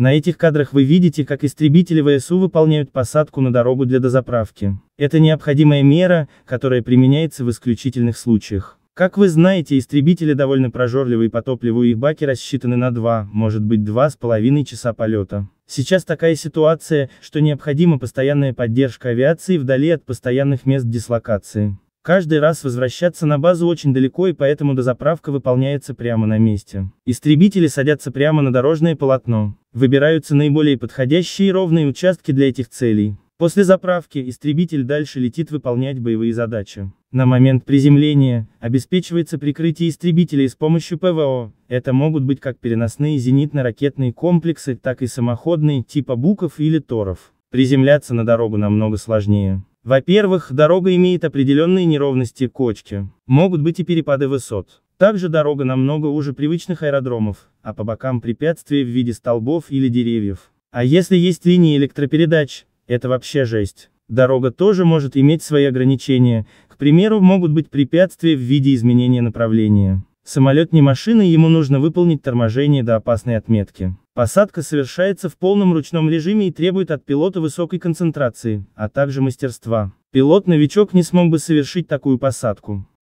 На этих кадрах вы видите, как истребители ВСУ выполняют посадку на дорогу для дозаправки. Это необходимая мера, которая применяется в исключительных случаях. Как вы знаете, истребители довольно прожорливы и по топливу их баки рассчитаны на 2, может быть с половиной часа полета. Сейчас такая ситуация, что необходима постоянная поддержка авиации вдали от постоянных мест дислокации. Каждый раз возвращаться на базу очень далеко и поэтому дозаправка выполняется прямо на месте. Истребители садятся прямо на дорожное полотно. Выбираются наиболее подходящие и ровные участки для этих целей. После заправки истребитель дальше летит выполнять боевые задачи. На момент приземления, обеспечивается прикрытие истребителей с помощью ПВО, это могут быть как переносные зенитно-ракетные комплексы, так и самоходные, типа Буков или Торов. Приземляться на дорогу намного сложнее. Во-первых, дорога имеет определенные неровности, кочки. Могут быть и перепады высот. Также дорога намного уже привычных аэродромов, а по бокам препятствия в виде столбов или деревьев. А если есть линии электропередач, это вообще жесть. Дорога тоже может иметь свои ограничения, к примеру, могут быть препятствия в виде изменения направления. Самолет не машина ему нужно выполнить торможение до опасной отметки. Посадка совершается в полном ручном режиме и требует от пилота высокой концентрации, а также мастерства. Пилот-новичок не смог бы совершить такую посадку.